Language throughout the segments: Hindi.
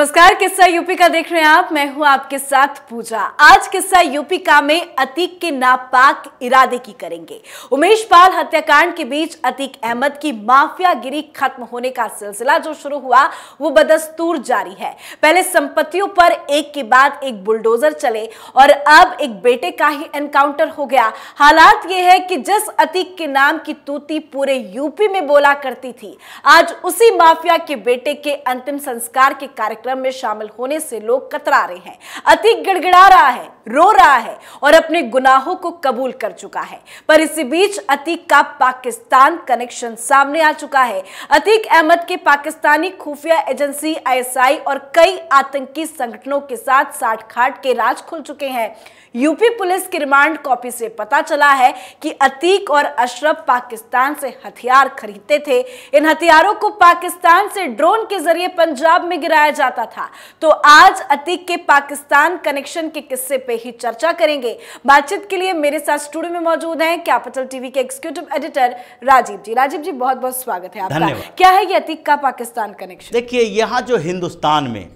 नमस्कार किस्सा यूपी का देख रहे हैं आप मैं हूं आपके साथ पूजा आज किस्सा यूपी का में अतीक के नापाक इरादे की करेंगे उमेश पाल हत्याकांड के बीच अतीक अहमद की माफियागिरी खत्म होने का सिलसिला जो शुरू हुआ वो बदस्तूर जारी है पहले संपत्तियों पर एक के बाद एक बुलडोजर चले और अब एक बेटे का ही एनकाउंटर हो गया हालात ये है कि जिस अतीक के नाम की तूती पूरे यूपी में बोला करती थी आज उसी माफिया के बेटे के अंतिम संस्कार के कार्यक्रम कार्यक्रम में शामिल होने से लोग कतरा रहे हैं अति गिड़गिड़ा रहा है रो रहा है और अपने गुनाहों को कबूल कर चुका है पर इसी बीच अतीक का पाकिस्तान कनेक्शन सामने आ चुका है अतीक अहमद के पाकिस्तानी खुफिया एजेंसी आईएसआई और कई आतंकी संगठनों के साथ साठखाट के राज खुल चुके हैं यूपी पुलिस की रिमांड कॉपी से पता चला है कि अतीक और अशरफ पाकिस्तान से हथियार खरीदते थे इन हथियारों को पाकिस्तान से ड्रोन के जरिए पंजाब में गिराया जाता जाता था तो आज अतीक के पाकिस्तान कनेक्शन के किस्से पे ही चर्चा करेंगे बातचीत के लिए मेरे साथ स्टूडियो में मौजूद हैं कैपिटल टीवी के एग्जीक्यूटिव एडिटर राजीव जी राजीव जी बहुत बहुत स्वागत है आपका क्या है ये अतीक का पाकिस्तान कनेक्शन देखिए यहाँ जो हिंदुस्तान में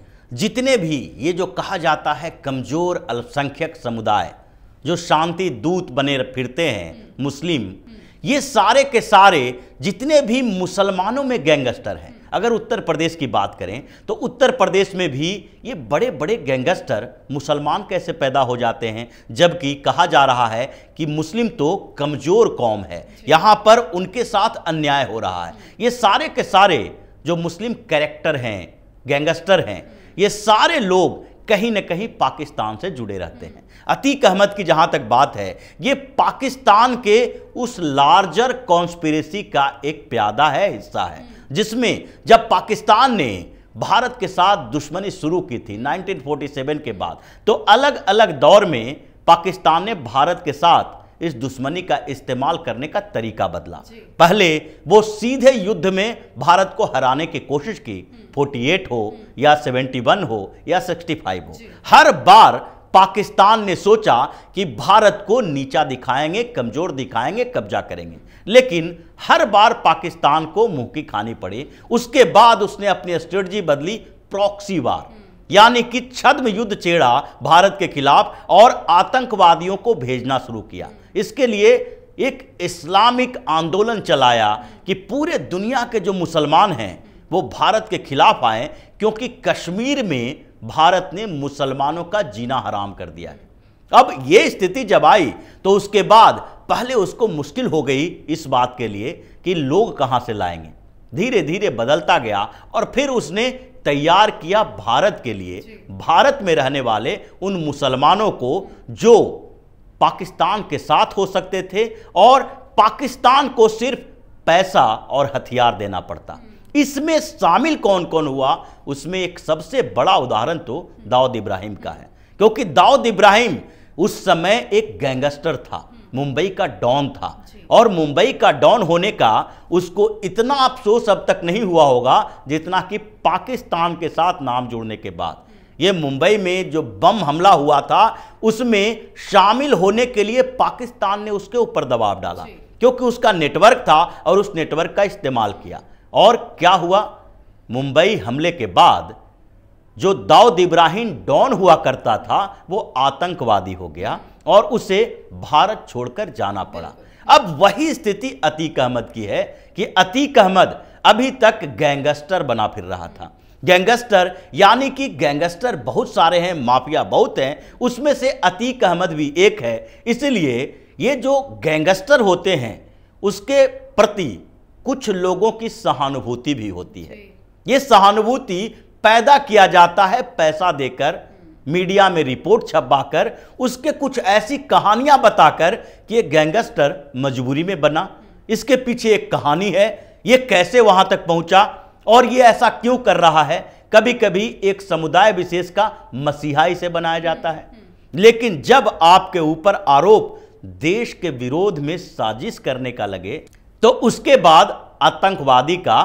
जितने भी ये जो कहा जाता है कमजोर अल्पसंख्यक समुदाय जो शांति दूत बने फिरते हैं मुस्लिम ये सारे के सारे जितने भी मुसलमानों में गैंगस्टर हैं अगर उत्तर प्रदेश की बात करें तो उत्तर प्रदेश में भी ये बड़े बड़े गैंगस्टर मुसलमान कैसे पैदा हो जाते हैं जबकि कहा जा रहा है कि मुस्लिम तो कमज़ोर कौम है यहाँ पर उनके साथ अन्याय हो रहा है ये सारे के सारे जो मुस्लिम कैरेक्टर हैं गैंगस्टर हैं ये सारे लोग कहीं ना कहीं पाकिस्तान से जुड़े रहते हैं हम्म। अतीक अहमद की जहां तक बात है ये पाकिस्तान के उस लार्जर कॉन्स्पिरेसी का एक प्यादा है हिस्सा है जिसमें जब पाकिस्तान ने भारत के साथ दुश्मनी शुरू की थी 1947 के बाद तो अलग अलग दौर में पाकिस्तान ने भारत के साथ इस दुश्मनी का इस्तेमाल करने का तरीका बदला पहले वो सीधे युद्ध में भारत को हराने की कोशिश की 48 हम्म। हो या 71 हो या 65 हो हर बार पाकिस्तान ने सोचा कि भारत को नीचा दिखाएंगे कमजोर दिखाएंगे कब्जा करेंगे लेकिन हर बार पाकिस्तान को मुंह की खानी पड़ी उसके बाद उसने अपनी स्ट्रेटजी बदली प्रॉक्सी वार यानी कि छद्म युद्ध छेड़ा भारत के खिलाफ और आतंकवादियों को भेजना शुरू किया इसके लिए एक इस्लामिक आंदोलन चलाया कि पूरे दुनिया के जो मुसलमान हैं वो भारत के खिलाफ आए क्योंकि कश्मीर में भारत ने मुसलमानों का जीना हराम कर दिया है अब ये स्थिति जब आई तो उसके बाद पहले उसको मुश्किल हो गई इस बात के लिए कि लोग कहाँ से लाएंगे धीरे धीरे बदलता गया और फिर उसने तैयार किया भारत के लिए भारत में रहने वाले उन मुसलमानों को जो पाकिस्तान के साथ हो सकते थे और पाकिस्तान को सिर्फ पैसा और हथियार देना पड़ता हम्म। इसमें शामिल कौन कौन हुआ उसमें एक सबसे बड़ा उदाहरण तो दाऊद इब्राहिम का है क्योंकि दाऊद इब्राहिम उस समय एक गैंगस्टर था मुंबई का डॉन था और मुंबई का डॉन होने का उसको इतना अफसोस अब तक नहीं हुआ होगा जितना कि पाकिस्तान के साथ नाम जोड़ने के बाद ये मुंबई में जो बम हमला हुआ था उसमें शामिल होने के लिए पाकिस्तान ने उसके ऊपर दबाव डाला क्योंकि उसका नेटवर्क था और उस नेटवर्क का इस्तेमाल किया और क्या हुआ मुंबई हमले के बाद जो दाऊद इब्राहिम डॉन हुआ करता था वो आतंकवादी हो गया और उसे भारत छोड़कर जाना पड़ा अब वही स्थिति अतीक अहमद की है कि अतीक अहमद अभी तक गैंगस्टर बना फिर रहा था गैंगस्टर यानी कि गैंगस्टर बहुत सारे हैं माफिया बहुत हैं उसमें से अतीक अहमद भी एक है इसलिए ये जो गैंगस्टर होते हैं उसके प्रति कुछ लोगों की सहानुभूति भी होती है ये सहानुभूति पैदा किया जाता है पैसा देकर मीडिया में रिपोर्ट छपवाकर उसके कुछ ऐसी कहानियां बताकर कि एक गैंगस्टर मजबूरी में बना इसके पीछे एक कहानी है ये कैसे वहां तक पहुंचा और ये ऐसा क्यों कर रहा है कभी कभी एक समुदाय विशेष का मसीहा इसे बनाया जाता है हम्म, हम्म। लेकिन जब आपके ऊपर आरोप देश के विरोध में साजिश करने का लगे तो उसके बाद आतंकवादी का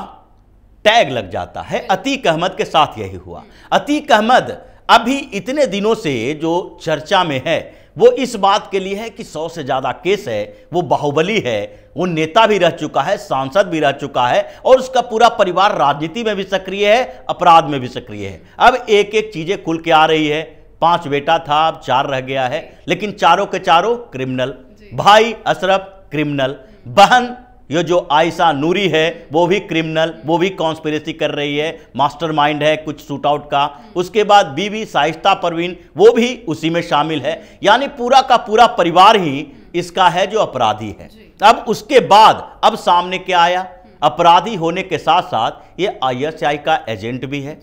टैग लग जाता है अतीक अहमद के साथ यही हुआ अतीक अहमद अभी इतने दिनों से जो चर्चा में है वो इस बात के लिए है कि सौ से ज़्यादा केस है वो बाहुबली है वो नेता भी रह चुका है सांसद भी रह चुका है और उसका पूरा परिवार राजनीति में भी सक्रिय है अपराध में भी सक्रिय है अब एक एक चीज़ें खुल के आ रही है पांच बेटा था अब चार रह गया है लेकिन चारों के चारों क्रिमिनल भाई अशरफ क्रिमिनल बहन ये जो आयशा नूरी है वो भी क्रिमिनल वो भी कॉन्स्पिरेसी कर रही है मास्टरमाइंड है कुछ आउट का उसके बाद बीवी साहिस्ता परवीन वो भी उसी में शामिल है यानी पूरा का पूरा परिवार ही इसका है जो अपराधी है अब उसके बाद अब सामने क्या आया अपराधी होने के साथ साथ ये आईएसआई का एजेंट भी है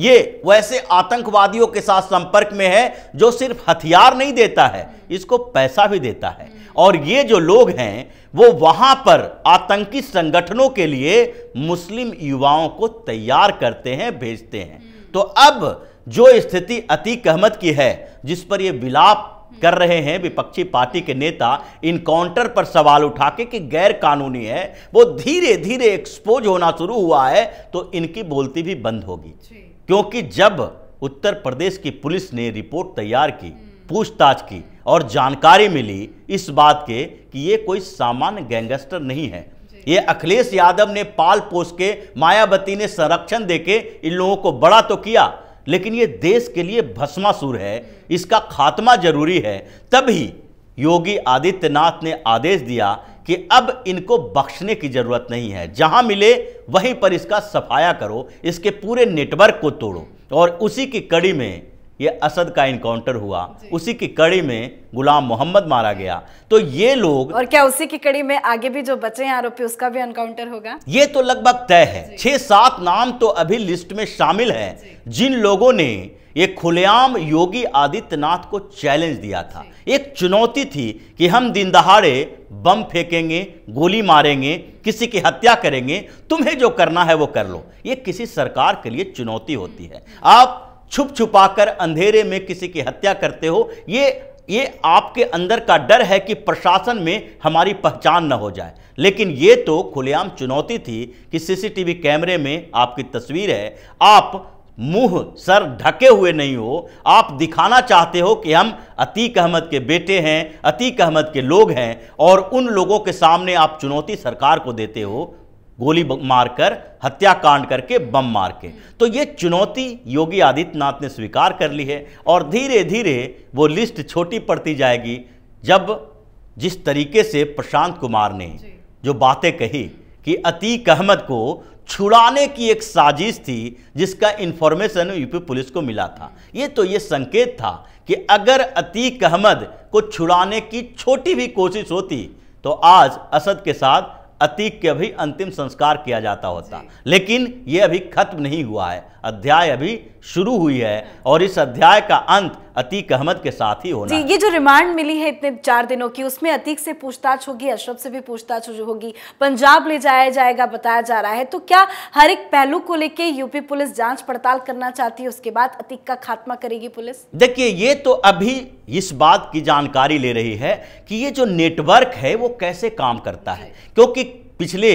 ये वैसे आतंकवादियों के साथ संपर्क में है जो सिर्फ हथियार नहीं देता है इसको पैसा भी देता है और ये जो लोग हैं वो वहां पर आतंकी संगठनों के लिए मुस्लिम युवाओं को तैयार करते हैं भेजते हैं हम्म। तो अब जो स्थिति अतीक अहमद की है जिस पर ये विलाप हम्म। कर रहे हैं विपक्षी पार्टी के नेता इनकाउंटर पर सवाल उठा के कि गैर कानूनी है वो धीरे धीरे एक्सपोज होना शुरू हुआ है तो इनकी बोलती भी बंद होगी क्योंकि जब उत्तर प्रदेश की पुलिस ने रिपोर्ट तैयार की हम्म। पूछताछ की और जानकारी मिली इस बात के कि ये कोई सामान्य गैंगस्टर नहीं है ये अखिलेश यादव ने पाल पोस के मायावती ने संरक्षण देके इन लोगों को बड़ा तो किया लेकिन ये देश के लिए भस्मासुर है इसका खात्मा जरूरी है तभी योगी आदित्यनाथ ने आदेश दिया कि अब इनको बख्शने की ज़रूरत नहीं है जहां मिले वहीं पर इसका सफाया करो इसके पूरे नेटवर्क को तोड़ो और उसी की कड़ी में ये असद का इनकाउंटर हुआ उसी की कड़ी में गुलाम मोहम्मद मारा गया तो ये लोग और क्या उसी की कड़ी में आगे भी जो बचे हैं आरोपी उसका भी एनकाउंटर होगा ये तो लगभग तय है छह सात नाम तो अभी लिस्ट में शामिल है जिन लोगों ने ये खुलेआम योगी आदित्यनाथ को चैलेंज दिया था एक चुनौती थी कि हम दिन दहाड़े बम फेंकेंगे गोली मारेंगे किसी की हत्या करेंगे तुम्हें जो करना है वो कर लो ये किसी सरकार के लिए चुनौती होती है आप छुप छुपाकर अंधेरे में किसी की हत्या करते हो ये ये आपके अंदर का डर है कि प्रशासन में हमारी पहचान न हो जाए लेकिन ये तो खुलेआम चुनौती थी कि सीसीटीवी कैमरे में आपकी तस्वीर है आप मुंह सर ढके हुए नहीं हो आप दिखाना चाहते हो कि हम अतीक अहमद के बेटे हैं अतीक अहमद के लोग हैं और उन लोगों के सामने आप चुनौती सरकार को देते हो गोली मारकर हत्याकांड करके बम मार के तो ये चुनौती योगी आदित्यनाथ ने स्वीकार कर ली है और धीरे धीरे वो लिस्ट छोटी पड़ती जाएगी जब जिस तरीके से प्रशांत कुमार ने जो बातें कही कि अतीक अहमद को छुड़ाने की एक साजिश थी जिसका इन्फॉर्मेशन यूपी पुलिस को मिला था ये तो ये संकेत था कि अगर अतीक अहमद को छुड़ाने की छोटी भी कोशिश होती तो आज असद के साथ अतीक के अभी अंतिम संस्कार किया जाता होता लेकिन ये अभी खत्म नहीं हुआ है अध्याय अभी शुरू हुई है और इस अध्याय का अंत अतीक अहमद के साथ ही होना जी, ये जो रिमांड मिली है इतने चार दिनों की उसमें अतीक से पूछताछ होगी अशरफ से भी पूछताछ होगी पंजाब ले जाया जाएगा बताया जा रहा है तो क्या हर एक पहलू को लेके यूपी पुलिस जांच पड़ताल करना चाहती है उसके बाद अतीक का खात्मा करेगी पुलिस देखिए ये तो अभी इस बात की जानकारी ले रही है कि ये जो नेटवर्क है वो कैसे काम करता है क्योंकि पिछले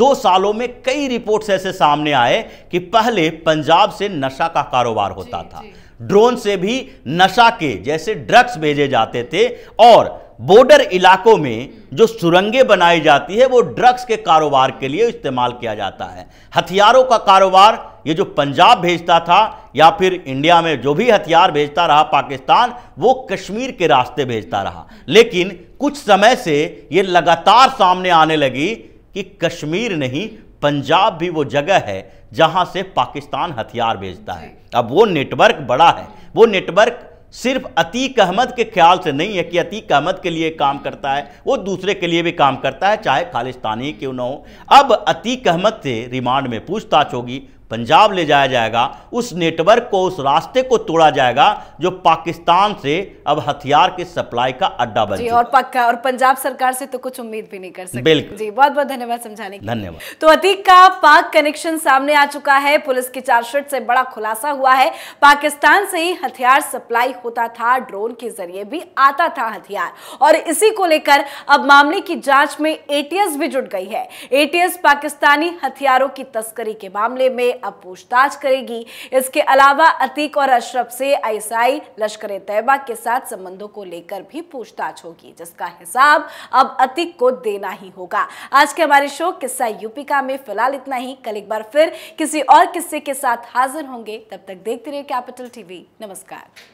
दो सालों में कई रिपोर्ट्स ऐसे सामने आए कि पहले पंजाब से नशा का कारोबार होता जी, था जी। ड्रोन से भी नशा के जैसे ड्रग्स भेजे जाते थे और बॉर्डर इलाकों में जो सुरंगें बनाई जाती है वो ड्रग्स के कारोबार के लिए इस्तेमाल किया जाता है हथियारों का कारोबार ये जो पंजाब भेजता था या फिर इंडिया में जो भी हथियार भेजता रहा पाकिस्तान वो कश्मीर के रास्ते भेजता रहा लेकिन कुछ समय से ये लगातार सामने आने लगी कि कश्मीर नहीं पंजाब भी वो जगह है जहां से पाकिस्तान हथियार भेजता है अब वो नेटवर्क बड़ा है वो नेटवर्क सिर्फ अतीक अहमद के ख्याल से नहीं है कि अतीक अहमद के लिए काम करता है वो दूसरे के लिए भी काम करता है चाहे खालिस्तानी क्यों ना हो अब अतीक अहमद से रिमांड में पूछताछ होगी पंजाब ले जाया जाएगा उस नेटवर्क को उस रास्ते को तोड़ा जाएगा जो पाकिस्तान से अब हथियार के सप्लाई का अड्डा बन और पक्का और पंजाब सरकार से तो कुछ उम्मीद भी नहीं कर सकते बिल्कुल जी बहुत बहुत धन्यवाद समझाने धन्यवाद तो अतीक का पाक कनेक्शन सामने आ चुका है पुलिस की चार्जशीट से बड़ा खुलासा हुआ है पाकिस्तान से ही हथियार सप्लाई होता था ड्रोन के जरिए भी आता था हथियार और इसी को लेकर अब मामले की जांच में एटीएस भी जुट गई है एटीएस पाकिस्तानी हथियारों की तस्करी के मामले में अब पूछताछ करेगी इसके अलावा अतीक और अशरफ से आईसाई लश्कर तैयबा के साथ संबंधों को लेकर भी पूछताछ होगी जिसका हिसाब अब अतीक को देना ही होगा आज के हमारे शो किस्सा यूपी का में फिलहाल इतना ही कल एक बार फिर किसी और किस्से के साथ हाजिर होंगे तब तक देखते रहिए कैपिटल टीवी नमस्कार